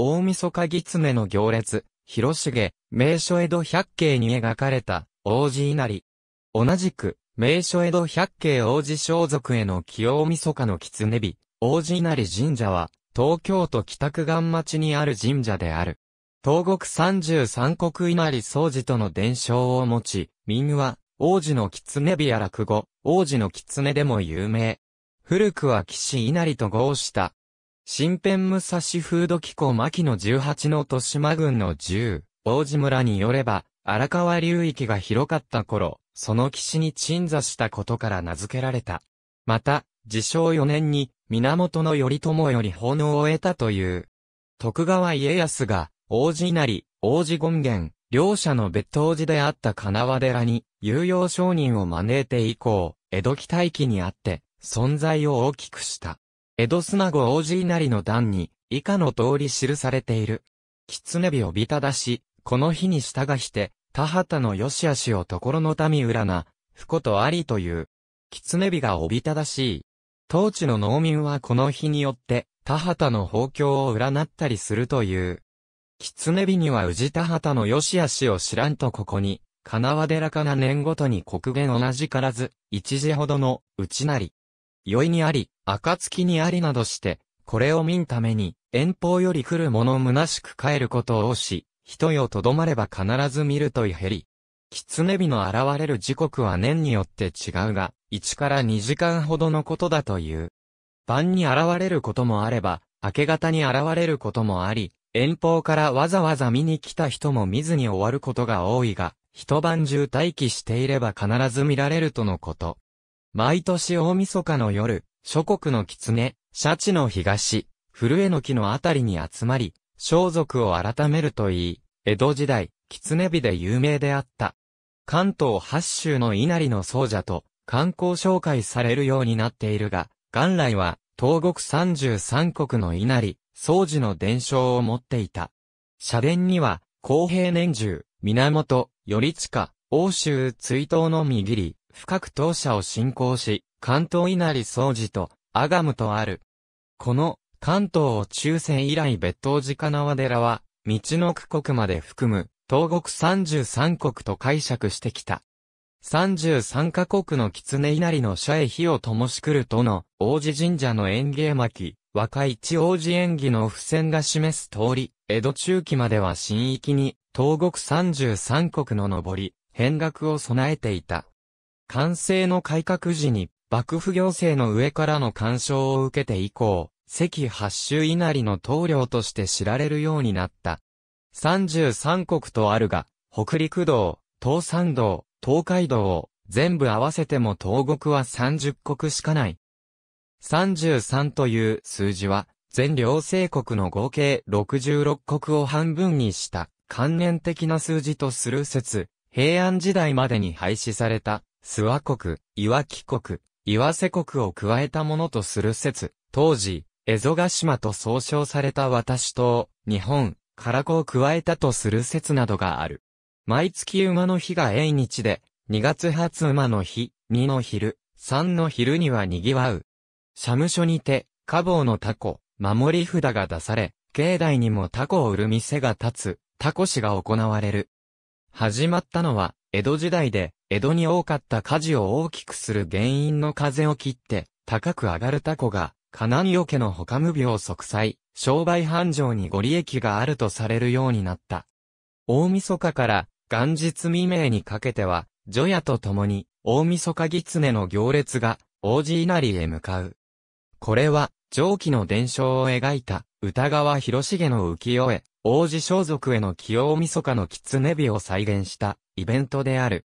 大晦日狐の行列、広重、名所江戸百景に描かれた、王子稲荷。同じく、名所江戸百景王子装束への清晦日の狐日、王子稲荷神社は、東京都北区岸町にある神社である。東国三十三国稲荷総寺との伝承を持ち、民は、王子の狐日や落語、王子の狐でも有名。古くは騎士稲荷と合した、新編武蔵風土機構牧野18の豊島郡の銃、王子村によれば、荒川流域が広かった頃、その岸に鎮座したことから名付けられた。また、自称4年に、源頼朝より奉納を得たという。徳川家康が、王子稲荷、王子権現、両者の別当寺であった金輪寺に、有用商人を招いて以降、江戸期待期にあって、存在を大きくした。江戸砂子王子稲荷の段に、以下の通り記されている。狐火をびただし、この日に従して、田畑の良しあしを所の民占な、不ことありという。狐火がおびただしい。当地の農民はこの日によって、田畑の豊胸を占ったりするという。狐火には宇治田畑の良しあしを知らんとここに、かなわでらかな年ごとに国言同じからず、一時ほどの、内なり。酔いにあり、暁にありなどして、これを見んために、遠方より来る者虚しく帰ることをし、人よとどまれば必ず見るといへり。狐火の現れる時刻は年によって違うが、1から2時間ほどのことだという。晩に現れることもあれば、明け方に現れることもあり、遠方からわざわざ見に来た人も見ずに終わることが多いが、一晩中待機していれば必ず見られるとのこと。毎年大晦日の夜、諸国の狐、シャチの東、古江の木のあたりに集まり、装束を改めるといい、江戸時代、狐火で有名であった。関東八州の稲荷の僧者と観光紹介されるようになっているが、元来は東国三十三国の稲荷、僧寺の伝承を持っていた。社殿には、公平年中、源、頼近、欧州追悼の見切り、深く当社を信仰し、関東稲荷総寺と、アガムとある。この、関東を中世以来別当寺か和寺は、道の区国まで含む、東国33国と解釈してきた。33カ国の狐稲荷の社へ火を灯し来るとの、王子神社の園芸巻、若一王子演技の付箋が示す通り、江戸中期までは新域に、東国33国の上り、変額を備えていた。完成の改革時に、幕府行政の上からの干渉を受けて以降、関八州稲荷の棟梁として知られるようになった。33国とあるが、北陸道、東山道、東海道を全部合わせても東国は30国しかない。33という数字は、全両政国の合計66国を半分にした、関連的な数字とする説、平安時代までに廃止された。諏訪国、岩木国、岩瀬国を加えたものとする説、当時、蝦夷ヶ島と総称された私島、日本、唐子を加えたとする説などがある。毎月馬の日が永日で、2月初馬の日、2の昼、3の昼には賑わう。社務所にて、家房のタコ、守り札が出され、境内にもタコを売る店が立つ、タコ市が行われる。始まったのは、江戸時代で、江戸に多かった火事を大きくする原因の風を切って、高く上がるタコが、カナンヨ家の他無病息災、商売繁盛にご利益があるとされるようになった。大晦日から、元日未明にかけては、除夜と共に、大晦日狐の行列が、王子稲荷へ向かう。これは、上記の伝承を描いた、歌川広重の浮世絵、王子装束への清用晦日の狐火を再現した、イベントである。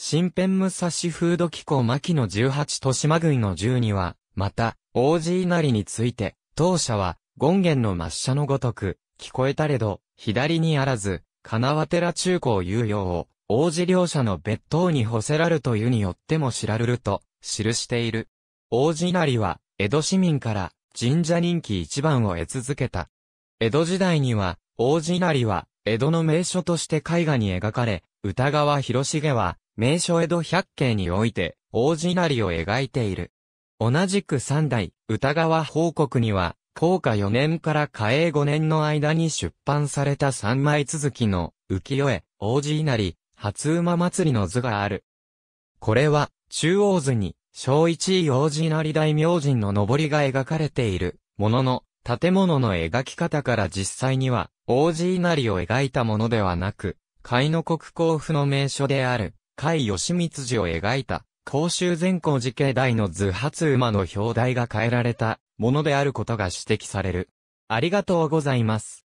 新編武蔵風土機構牧の十八豊島郡の十二は、また、王子稲荷について、当社は、権現の抹茶のごとく、聞こえたれど、左にあらず、金輪寺中高有用を、王子両者の別当に干せらるというによっても知らるると、記している。王子稲荷は、江戸市民から、神社人気一番を得続けた。江戸時代には、王子稲荷は、江戸の名所として絵画に描かれ、歌川広重は、名所江戸百景において、王子なりを描いている。同じく三代、歌川報告には、高下4年から嘉永5年の間に出版された三枚続きの、浮世絵、王子稲荷、初馬祭りの図がある。これは、中央図に、小一位王子稲荷大明神の上りが描かれている、ものの、建物の描き方から実際には、王子稲荷を描いたものではなく、海の国交府の名所である、甲斐義光寺を描いた、甲州善光寺境内の図発馬の表題が変えられたものであることが指摘される。ありがとうございます。